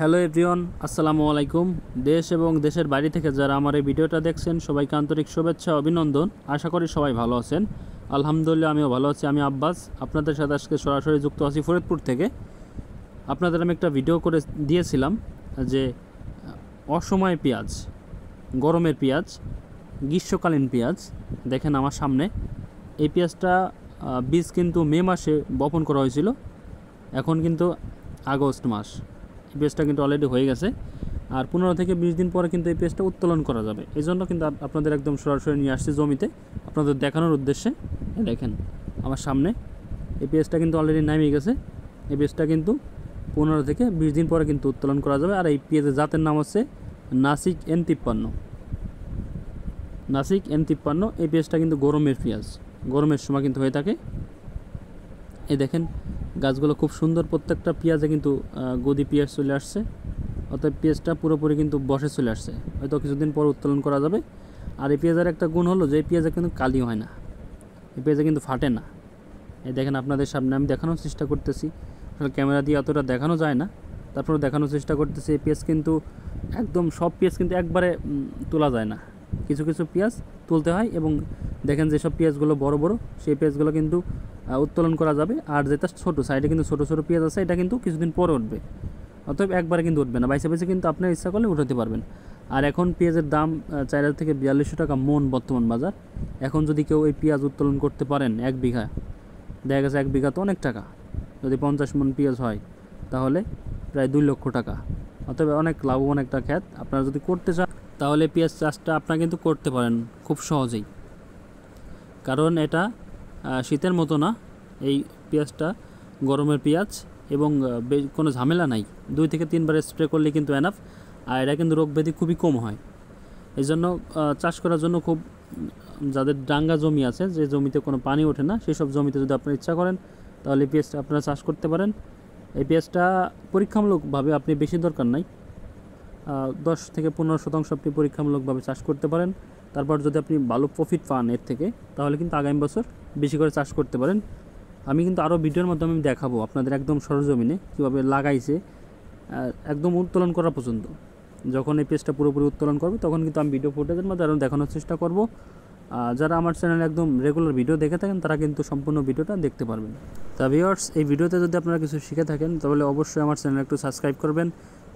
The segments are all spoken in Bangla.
হ্যালো এভরিওয়ান আসসালামু আলাইকুম দেশ এবং দেশের বাইরে থেকে যারা আমার এই ভিডিওটা দেখছেন সবাইকে আন্তরিক শুভেচ্ছা অভিনন্দন আশা করি সবাই ভালো আছেন আলহামদুলিল্লাহ আমিও ভালো আছি আমি আব্বাস আপনাদের সাথে আজকে সরাসরি যুক্ত আছি ফরিদপুর থেকে আপনাদের আমি একটা ভিডিও করে দিয়েছিলাম যে অসময় পেঁয়াজ গরমের পেঁয়াজ গ্রীষ্মকালীন পেঁয়াজ দেখেন আমার সামনে এই পেঁয়াজটা বীজ কিন্তু মে মাসে বপন করা হয়েছিল এখন কিন্তু আগস্ট মাস এই পেজটা কিন্তু অলরেডি হয়ে গেছে আর পনেরো থেকে বিশ দিন পরে কিন্তু এই পেজটা উত্তোলন করা যাবে এই জন্য কিন্তু আপনাদের একদম সরাসরি নিয়ে আসছে জমিতে আপনাদের দেখানোর উদ্দেশ্যে দেখেন আমার সামনে এই পেজটা কিন্তু অলরেডি নামিয়ে গেছে এই পেজটা কিন্তু পনেরো থেকে বিশ দিন পরে কিন্তু উত্তোলন করা যাবে আর এই পেজের জাতের নাম হচ্ছে নাসিক এন তিপ্পান্ন নাসিক এন তিপ্পান্ন এই পেঁয়াজটা কিন্তু গরমের পেঁয়াজ গরমের সময় কিন্তু হয়ে থাকে এই দেখেন গাছগুলো খুব সুন্দর প্রত্যেকটা পেঁয়াজে কিন্তু গদি পেঁয়াজ চলে আসছে অর্থাৎ পেঁয়াজটা পুরোপুরি কিন্তু বসে চলে আসছে হয়তো কিছুদিন পর উত্তোলন করা যাবে আর এই পেঁয়াজের একটা গুণ হলো যে এই পেঁয়াজে কিন্তু কালি হয় না এই পেঁয়াজে কিন্তু ফাটে না এই দেখেন আপনাদের সামনে আমি দেখানোর চেষ্টা করতেছি আসলে ক্যামেরা দিয়ে অতটা দেখানো যায় না তারপরে দেখানোর চেষ্টা করতেছি এই পেঁয়াজ কিন্তু একদম সব পেঁয়াজ কিন্তু একবারে তোলা যায় না কিছু কিছু পেঁয়াজ তুলতে হয় এবং দেখেন যেসব পেঁয়াজগুলো বড় বড় সেই পেঁয়াজগুলো কিন্তু উত্তোলন করা যাবে আর যেটা ছোটো সাইডে কিন্তু ছোটো ছোটো পেঁয়াজ আছে এটা কিন্তু কিছুদিন পরে উঠবে অতএব একবারে কিন্তু উঠবে না বাইসে বাইসে কিন্তু আপনার ইচ্ছা করলে উঠাতে পারবেন আর এখন পেঁয়াজের দাম চার থেকে বিয়াল্লিশশো টাকা মন বর্তমান বাজার এখন যদি কেউ এই পেঁয়াজ উত্তোলন করতে পারেন এক বিঘা দেখা গেছে এক বিঘা তো অনেক টাকা যদি পঞ্চাশ মন পেঁয়াজ হয় তাহলে প্রায় দুই লক্ষ টাকা অতএব অনেক লাভবান একটা খ্যাত আপনারা যদি করতে চান তাহলে পেঁয়াজ চাষটা আপনারা কিন্তু করতে পারেন খুব সহজেই কারণ এটা শীতের মতো না এই পেঁয়াজটা গরমের পেঁয়াজ এবং কোনো ঝামেলা নাই দুই থেকে তিনবার স্প্রে করলে কিন্তু এনাফ আর এটা কিন্তু রোগ ব্যাধি খুবই কম হয় এই জন্য চাষ করার জন্য খুব যাদের ডাঙ্গা জমি আছে যে জমিতে কোনো পানি ওঠে না সেসব জমিতে যদি আপনার ইচ্ছা করেন তাহলে পেঁয়াজটা আপনারা চাষ করতে পারেন এই পেঁয়াজটা পরীক্ষামূলকভাবে আপনি বেশি দরকার নাই দশ থেকে পনেরো শতাংশ আপনি পরীক্ষামূলকভাবে চাষ করতে পারেন তারপর যদি আপনি ভালো প্রফিট পান এর থেকে তাহলে কিন্তু আগামী বছর বেশি করে চাষ করতে পারেন আমি কিন্তু আরও ভিডিওর মাধ্যমে আমি দেখাবো আপনাদের একদম সরজমিনে কীভাবে লাগাইছে একদম উত্তোলন করা পর্যন্ত যখন এই পেজটা পুরোপুরি উত্তোলন করবে তখন কিন্তু আমি ভিডিও ফুটেজের মধ্যে আরও দেখানোর চেষ্টা করব যারা আমার চ্যানেলে একদম রেগুলার ভিডিও দেখে থাকেন তারা কিন্তু সম্পূর্ণ ভিডিওটা দেখতে পারবেন তা ভিওর্স এই ভিডিওতে যদি আপনারা কিছু শিখে থাকেন তাহলে অবশ্যই আমার চ্যানেল একটু সাবস্ক্রাইব করবেন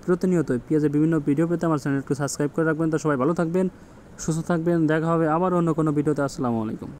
প্রতিনিয়ত পেঁয়াজের বিভিন্ন ভিডিও পেতে আমার চ্যানেল একটু সাবস্ক্রাইব করে রাখবেন তো সবাই ভালো থাকবেন সুস্থ থাকবেন দেখা হবে আবার অন্য কোনো ভিডিওতে আসসালামু আলাইকুম